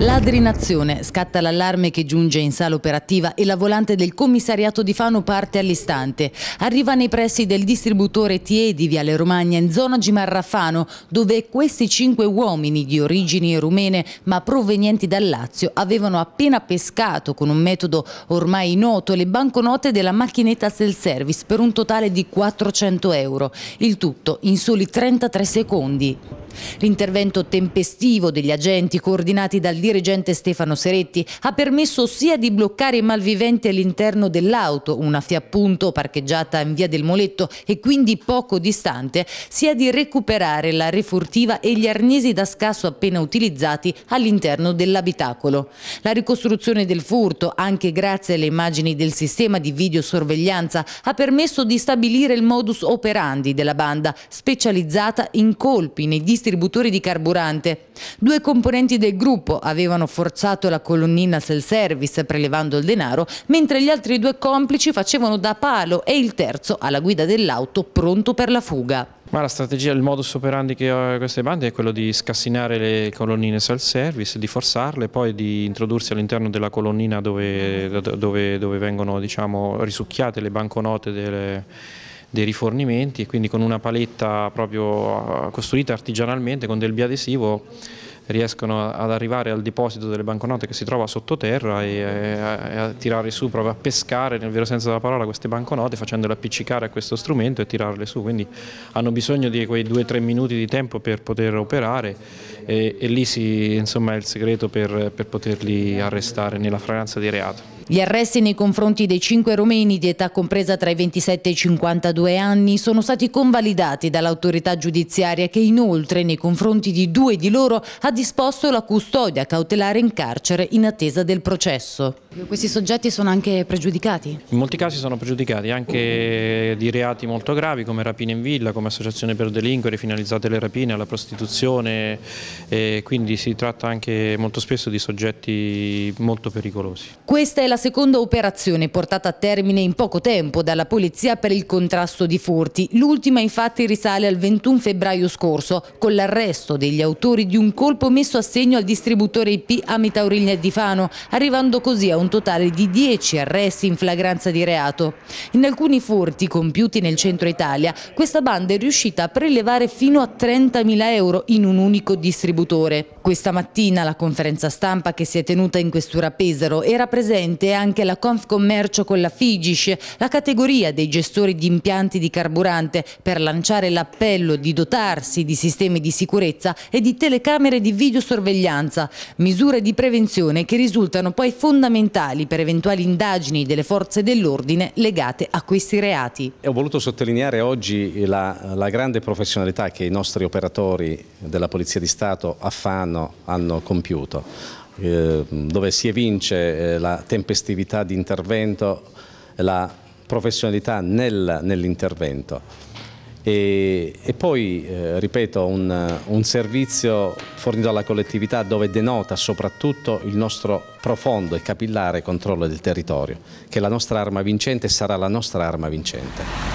Ladrinazione, scatta l'allarme che giunge in sala operativa e la volante del commissariato di Fano parte all'istante. Arriva nei pressi del distributore TE di Viale Romagna in zona Gimarrafano dove questi cinque uomini di origini rumene ma provenienti dal Lazio avevano appena pescato con un metodo ormai noto le banconote della macchinetta self-service per un totale di 400 euro. Il tutto in soli 33 secondi. L'intervento tempestivo degli agenti coordinati dal dirigente Stefano Seretti ha permesso sia di bloccare i malviventi all'interno dell'auto, una Fiappunto parcheggiata in via del Moletto e quindi poco distante, sia di recuperare la refurtiva e gli arnesi da scasso appena utilizzati all'interno dell'abitacolo. La ricostruzione del furto, anche grazie alle immagini del sistema di videosorveglianza, ha permesso di stabilire il modus operandi della banda, specializzata in colpi nei distretti distributori di carburante. Due componenti del gruppo avevano forzato la colonnina self-service prelevando il denaro, mentre gli altri due complici facevano da palo e il terzo alla guida dell'auto pronto per la fuga. Ma la strategia, il modus operandi che ha queste bande è quello di scassinare le colonnine self-service, di forzarle, poi di introdursi all'interno della colonnina dove, dove, dove vengono diciamo, risucchiate le banconote delle dei rifornimenti e quindi con una paletta proprio eh, costruita artigianalmente con del biadesivo riescono ad arrivare al deposito delle banconote che si trova sottoterra e, a, eh, e a tirare su, proprio a pescare nel vero senso della parola queste banconote facendole appiccicare a questo strumento e tirarle su, quindi hanno bisogno di quei 2-3 minuti di tempo per poter operare e, e lì si, insomma, è il segreto per, per poterli arrestare nella fragranza di reato. Gli arresti nei confronti dei cinque romeni di età compresa tra i 27 e i 52 anni sono stati convalidati dall'autorità giudiziaria che inoltre nei confronti di due di loro ha disposto la custodia cautelare in carcere in attesa del processo. Questi soggetti sono anche pregiudicati? In molti casi sono pregiudicati anche di reati molto gravi come rapine in villa, come associazione per delinquere finalizzate alle rapine, alla prostituzione quindi si tratta anche molto spesso di soggetti molto pericolosi. Questa è la seconda operazione portata a termine in poco tempo dalla polizia per il contrasto di furti. L'ultima infatti risale al 21 febbraio scorso con l'arresto degli autori di un colpo messo a segno al distributore IP a Mitaurigna di Fano, arrivando così a un totale di 10 arresti in flagranza di reato. In alcuni furti compiuti nel centro Italia, questa banda è riuscita a prelevare fino a 30.000 euro in un unico distributore. Questa mattina la conferenza stampa che si è tenuta in questura Pesaro era presente è anche la Confcommercio con la Figish, la categoria dei gestori di impianti di carburante per lanciare l'appello di dotarsi di sistemi di sicurezza e di telecamere di videosorveglianza, misure di prevenzione che risultano poi fondamentali per eventuali indagini delle forze dell'ordine legate a questi reati. Ho voluto sottolineare oggi la, la grande professionalità che i nostri operatori della Polizia di Stato a Fano hanno compiuto Ehm, dove si evince eh, la tempestività di intervento, la professionalità nel, nell'intervento. E, e, poi, eh, ripeto, un, un, servizio fornito alla collettività dove denota soprattutto il nostro profondo e capillare controllo del territorio, che la nostra arma vincente sarà la nostra arma vincente.